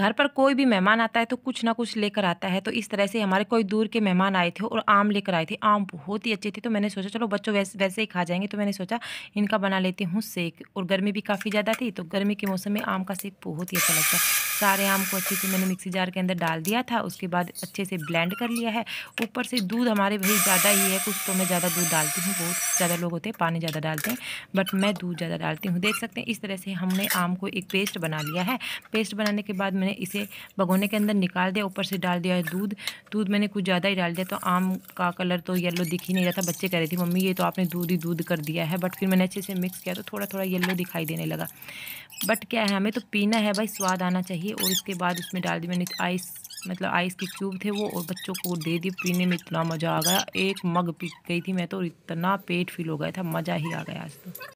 घर पर कोई भी मेहमान आता है तो कुछ ना कुछ लेकर आता है तो इस तरह से हमारे कोई दूर के मेहमान आए थे और आम लेकर आए थे आम बहुत ही अच्छे थे तो मैंने सोचा चलो बच्चों वैसे वैसे ही खा जाएंगे तो मैंने सोचा इनका बना लेती हूँ सेक और गर्मी भी काफ़ी ज़्यादा थी तो गर्मी के मौसम में आम का सेक बहुत ही अच्छा लगता है सारे आम को अच्छे से मैंने मिक्सी जार के अंदर डाल दिया था उसके बाद अच्छे से ब्लेंड कर लिया है ऊपर से दूध हमारे भाई ज़्यादा ही है कुछ तो मैं ज़्यादा दूध डालती हूँ बहुत ज़्यादा लोग होते हैं पानी ज़्यादा डालते हैं बट मैं दूध ज़्यादा डालती हूँ देख सकते हैं इस तरह से हमने आम को एक पेस्ट बना लिया है पेस्ट बनाने के बाद मैंने इसे भगोने के अंदर निकाल दिया ऊपर से डाल दिया है दूध दूध मैंने कुछ ज़्यादा ही डाल दिया तो आम का कलर तो येलो दिख ही नहीं रहा था बच्चे कह रहे थे मम्मी ये तो आपने दूध ही दूध कर दिया है बट फिर मैंने अच्छे से मिक्स किया तो थोड़ा थोड़ा येलो दिखाई देने लगा बट क्या है हमें तो पीना है भाई स्वाद आना चाहिए और इसके बाद उसमें डाल दी मैंने आइस मतलब आइस के क्यूब थे वो और बच्चों को दे दिए पीने में इतना मज़ा आ गया एक मग पी गई थी मैं तो इतना पेट फील हो गया था मज़ा ही आ गया आज तो